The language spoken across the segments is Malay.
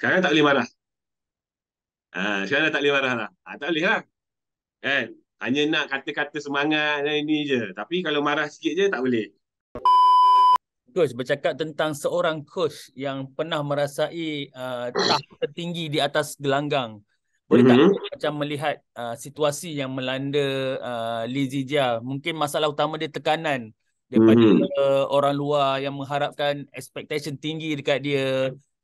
Sekarang tak boleh marah. Ha, sekarang dah tak boleh marah lah. Ha, tak boleh lah. Kan? Hanya nak kata-kata semangat dan ini je. Tapi kalau marah sikit je, tak boleh. Coach, bercakap tentang seorang coach yang pernah merasai uh, tak tertinggi di atas gelanggang. Boleh mm-hmm. tak mhm. macam melihat uh, situasi yang melanda uh, Li Zijia? Mungkin masalah utama dia tekanan daripada mm-hmm. orang luar yang mengharapkan expectation tinggi dekat dia.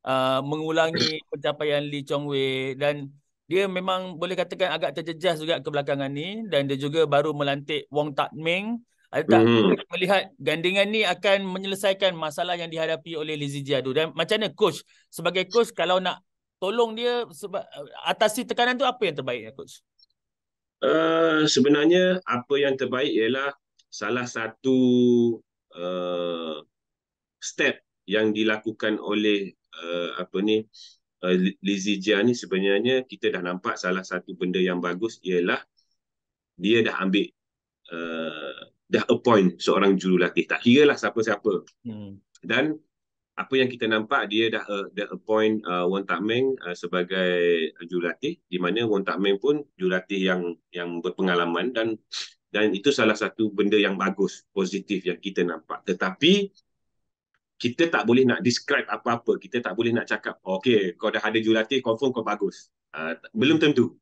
Uh, mengulangi pencapaian Lee Chong Wei dan dia memang boleh katakan agak terjejas juga kebelakangan ni dan dia juga baru melantik Wong Tak Ming. Ada tak mm melihat gandingan ni akan menyelesaikan masalah yang dihadapi oleh Lee Zijiadu dan macam mana coach sebagai coach kalau nak tolong dia seba- atasi tekanan tu apa yang terbaik ya coach? Uh, sebenarnya apa yang terbaik ialah salah satu uh, step yang dilakukan oleh uh, apa ni uh, Lizzie ni sebenarnya kita dah nampak salah satu benda yang bagus ialah dia dah ambil uh, dah appoint seorang jurulatih tak kira lah siapa-siapa hmm. dan apa yang kita nampak dia dah uh, dah appoint uh, Wong Tak Meng uh, sebagai jurulatih di mana Wong Tak Meng pun jurulatih yang yang berpengalaman dan dan itu salah satu benda yang bagus positif yang kita nampak tetapi kita tak boleh nak describe apa-apa. Kita tak boleh nak cakap, okay, kau dah ada jurulatih, confirm kau bagus. Uh, belum tentu.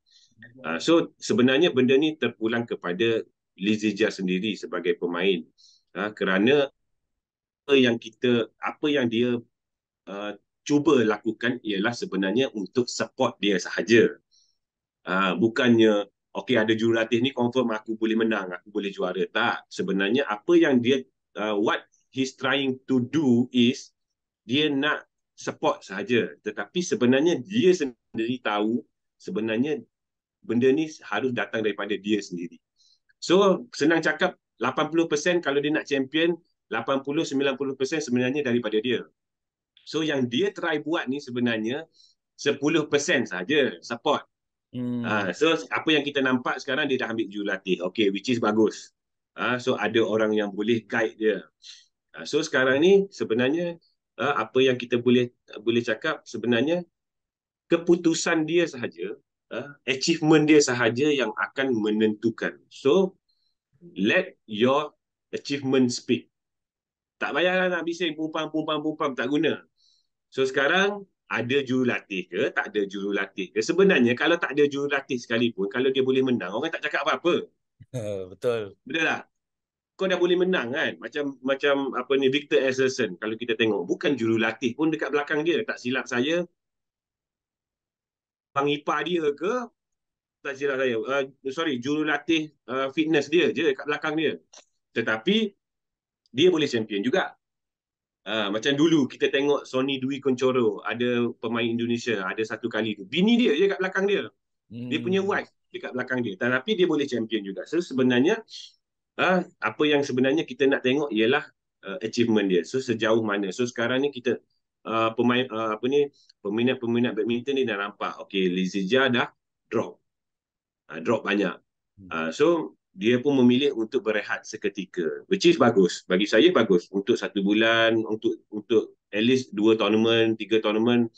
Uh, so, sebenarnya benda ni terpulang kepada Lizija sendiri sebagai pemain. Uh, kerana apa yang kita, apa yang dia uh, cuba lakukan ialah sebenarnya untuk support dia sahaja. Uh, bukannya, okay, ada jurulatih ni, confirm aku boleh menang, aku boleh juara. Tak. Sebenarnya apa yang dia, uh, what he's trying to do is dia nak support saja tetapi sebenarnya dia sendiri tahu sebenarnya benda ni harus datang daripada dia sendiri so senang cakap 80% kalau dia nak champion 80 90% sebenarnya daripada dia so yang dia try buat ni sebenarnya 10% saja support hmm. uh, so apa yang kita nampak sekarang dia dah ambil jurulatih. Okay, which is bagus. Ah, so ada orang yang boleh guide dia. Uh, so sekarang ni sebenarnya uh, apa yang kita boleh uh, boleh cakap sebenarnya keputusan dia sahaja, uh, achievement dia sahaja yang akan menentukan. So let your achievement speak. Tak payahlah nak bising pumpang-pumpang-pumpang tak guna. So sekarang ada jurulatih ke tak ada jurulatih ke sebenarnya kalau tak ada jurulatih sekalipun kalau dia boleh menang orang tak cakap apa-apa uh, betul betul tak kau dah boleh menang kan macam macam apa ni Victor Asselson kalau kita tengok bukan jurulatih pun dekat belakang dia tak silap saya bang ipar dia ke tak silap saya uh, sorry jurulatih uh, fitness dia je dekat belakang dia tetapi dia boleh champion juga uh, macam dulu kita tengok Sony Dwi Koncoro ada pemain Indonesia ada satu kali tu bini dia je kat belakang dia hmm. dia punya hmm. wife dekat belakang dia tetapi dia boleh champion juga so sebenarnya uh, apa yang sebenarnya kita nak tengok ialah uh, achievement dia. So sejauh mana. So sekarang ni kita uh, pemain uh, apa ni peminat-peminat badminton ni dah nampak okey Lizija dah drop. Uh, drop banyak. Uh, so dia pun memilih untuk berehat seketika. Which is bagus. Bagi saya bagus untuk satu bulan untuk untuk at least dua tournament, tiga tournament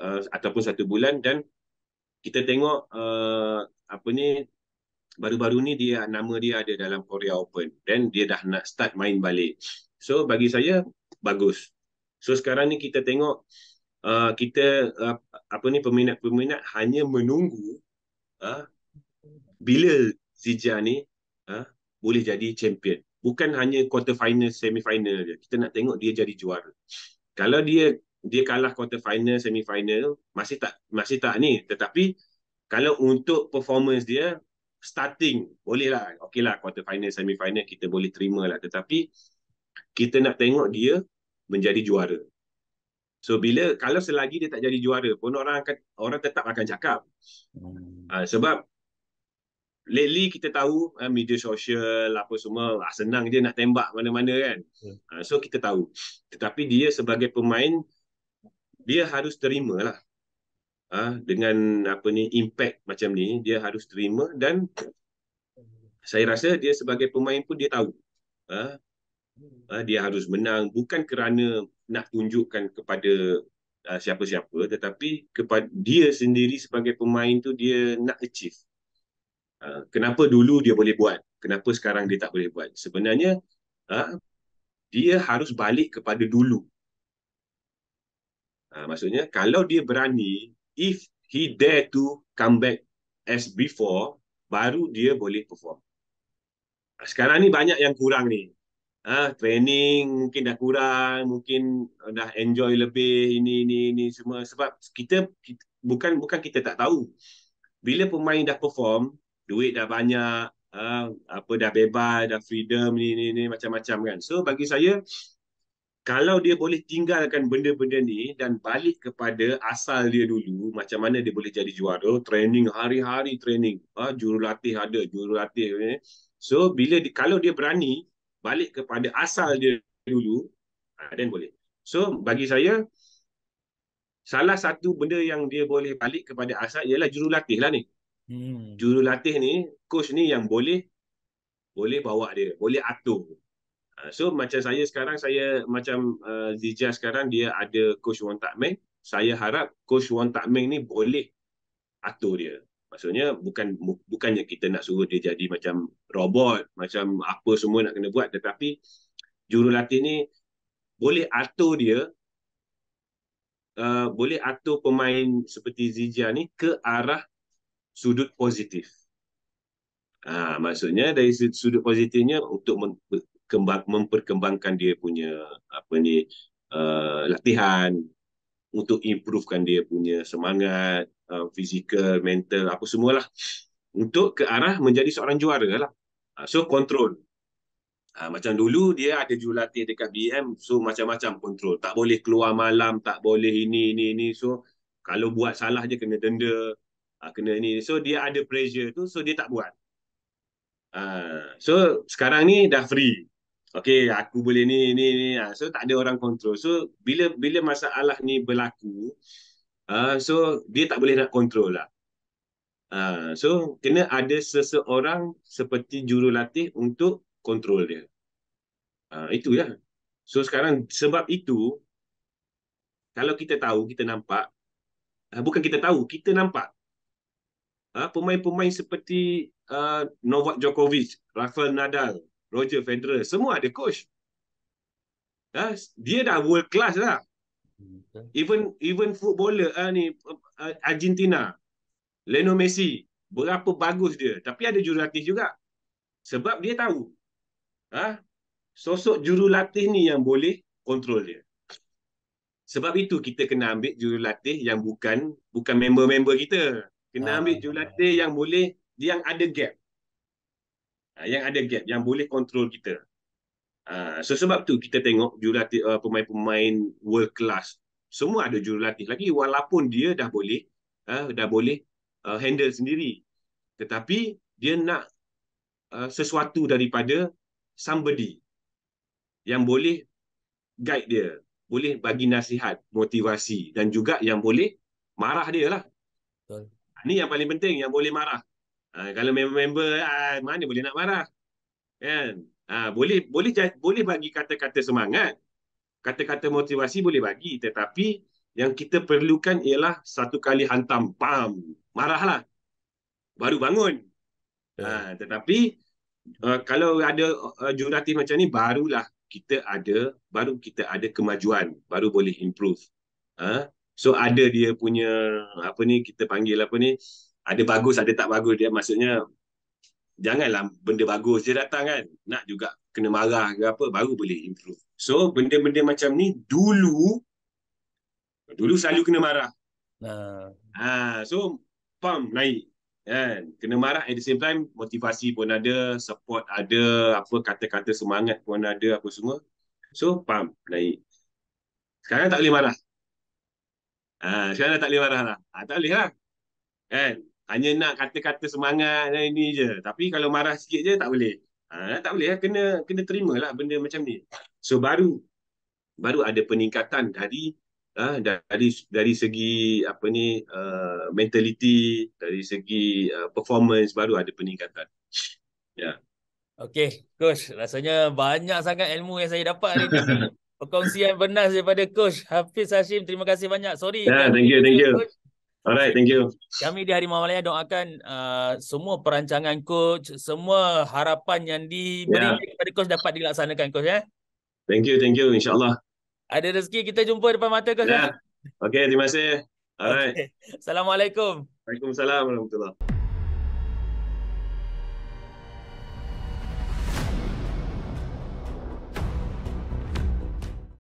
uh, ataupun satu bulan dan kita tengok uh, apa ni baru-baru ni dia nama dia ada dalam Korea Open dan dia dah nak start main balik. So bagi saya bagus. So sekarang ni kita tengok uh, kita uh, apa ni peminat-peminat hanya menunggu uh, bila Zija ni uh, boleh jadi champion. Bukan hanya quarter final semi final je. Kita nak tengok dia jadi juara. Kalau dia dia kalah quarter final semi final masih tak masih tak ni tetapi kalau untuk performance dia starting boleh lah okey lah quarter final semi final kita boleh terima lah tetapi kita nak tengok dia menjadi juara so bila kalau selagi dia tak jadi juara pun orang akan orang tetap akan cakap hmm. uh, sebab lately kita tahu uh, media sosial apa semua uh, senang dia nak tembak mana-mana kan hmm. uh, so kita tahu tetapi dia sebagai pemain dia harus terima lah uh, dengan apa ni impact macam ni dia harus terima dan saya rasa dia sebagai pemain pun dia tahu uh, uh, dia harus menang bukan kerana nak tunjukkan kepada uh, siapa-siapa tetapi kepada dia sendiri sebagai pemain tu dia nak achieve uh, kenapa dulu dia boleh buat kenapa sekarang dia tak boleh buat sebenarnya uh, dia harus balik kepada dulu Ha, maksudnya kalau dia berani if he dare to come back as before, baru dia boleh perform. Ah, sekarang ni banyak yang kurang ni. Ah, ha, training mungkin dah kurang, mungkin ah, dah enjoy lebih ini ini ini semua sebab kita, kita bukan bukan kita tak tahu. Bila pemain dah perform, duit dah banyak, ha, apa dah bebas, dah freedom Ini ini ni macam-macam kan. So bagi saya kalau dia boleh tinggalkan benda-benda ni dan balik kepada asal dia dulu, macam mana dia boleh jadi juara, training, hari-hari training, ha, jurulatih ada, jurulatih. Eh. So, bila di, kalau dia berani balik kepada asal dia dulu, ha, then boleh. So, bagi saya, salah satu benda yang dia boleh balik kepada asal ialah jurulatih lah ni. Hmm. Jurulatih ni, coach ni yang boleh boleh bawa dia, boleh atur. Ah, so macam saya sekarang saya macam uh, ah, Zijia sekarang dia ada coach Wong Tak Meng saya harap coach Wong Tak Meng ni boleh atur dia maksudnya bukan bukannya kita nak suruh dia jadi macam robot macam apa semua nak kena buat tetapi jurulatih ni boleh atur dia uh, boleh atur pemain seperti Zijia ni ke arah sudut positif Ah, maksudnya dari sudut positifnya untuk kembang, memperkembangkan dia punya apa ni uh, latihan untuk improvekan dia punya semangat fizikal, uh, mental apa semualah untuk ke arah menjadi seorang juara lah. Uh, so kontrol Uh, macam dulu dia ada jurulatih dekat BM so macam-macam control. Tak boleh keluar malam, tak boleh ini ini ini. So kalau buat salah je kena denda, uh, kena ini. So dia ada pressure tu so dia tak buat. Uh, so sekarang ni dah free okay aku boleh ni ni ni ha, so tak ada orang kontrol. so bila bila masalah ni berlaku uh, so dia tak boleh nak kontrol lah uh, so kena ada seseorang seperti jurulatih untuk kontrol dia uh, itu ya so sekarang sebab itu kalau kita tahu kita nampak uh, bukan kita tahu kita nampak uh, pemain-pemain seperti uh, Novak Djokovic Rafael Nadal Roger Federer semua ada coach. Ha? dia dah world class lah. Even even footballer ha, ni ah, Argentina. Leno Messi berapa bagus dia tapi ada jurulatih juga. Sebab dia tahu. Ha? Sosok jurulatih ni yang boleh kontrol dia. Sebab itu kita kena ambil jurulatih yang bukan bukan member-member kita. Kena ah, ambil jurulatih yang boleh yang ada gap. Ha, yang ada gap yang boleh kontrol kita. Uh, so sebab tu kita tengok jurulatih uh, pemain-pemain world class semua ada jurulatih lagi walaupun dia dah boleh uh, dah boleh uh, handle sendiri tetapi dia nak uh, sesuatu daripada somebody yang boleh guide dia, boleh bagi nasihat, motivasi dan juga yang boleh marah dia lah. Ini yang paling penting yang boleh marah. Uh, kalau member-member uh, ah, mana boleh nak marah. Kan? Uh, boleh boleh boleh bagi kata-kata semangat. Kata-kata motivasi boleh bagi tetapi yang kita perlukan ialah satu kali hantam pam, marahlah. Baru bangun. Yeah. Ya. tetapi uh, kalau ada uh, juratif macam ni barulah kita ada baru kita ada kemajuan, baru boleh improve. Uh, so ada dia punya apa ni kita panggil apa ni ada bagus ada tak bagus dia maksudnya janganlah benda bagus dia datang kan nak juga kena marah ke apa baru boleh improve so benda-benda macam ni dulu dulu selalu kena marah nah ha, so pam naik kan kena marah at the same time motivasi pun ada support ada apa kata-kata semangat pun ada apa semua so pam naik sekarang tak boleh marah ha, sekarang tak boleh marah lah ha, tak boleh lah kan hanya nak kata-kata semangat dan ini je. Tapi kalau marah sikit je tak boleh. Ha, tak boleh lah. kena kena terima lah benda macam ni. So baru baru ada peningkatan dari uh, dari dari segi apa ni uh, mentality dari segi uh, performance baru ada peningkatan. Ya. Yeah. Okey, coach, rasanya banyak sangat ilmu yang saya dapat hari ini. Perkongsian benas daripada coach Hafiz Hashim. Terima kasih banyak. Sorry. Yeah, thank you, thank you. Coach. Alright, thank you. Kami di Harimau Malaya doakan uh, semua perancangan coach, semua harapan yang diberikan yeah. kepada coach dapat dilaksanakan coach ya. Eh? Thank you, thank you insyaAllah. Ada rezeki kita jumpa depan mata coach. Yeah. Ya. Okay, terima kasih. Alright. Okay. Assalamualaikum. Waalaikumsalam warahmatullahi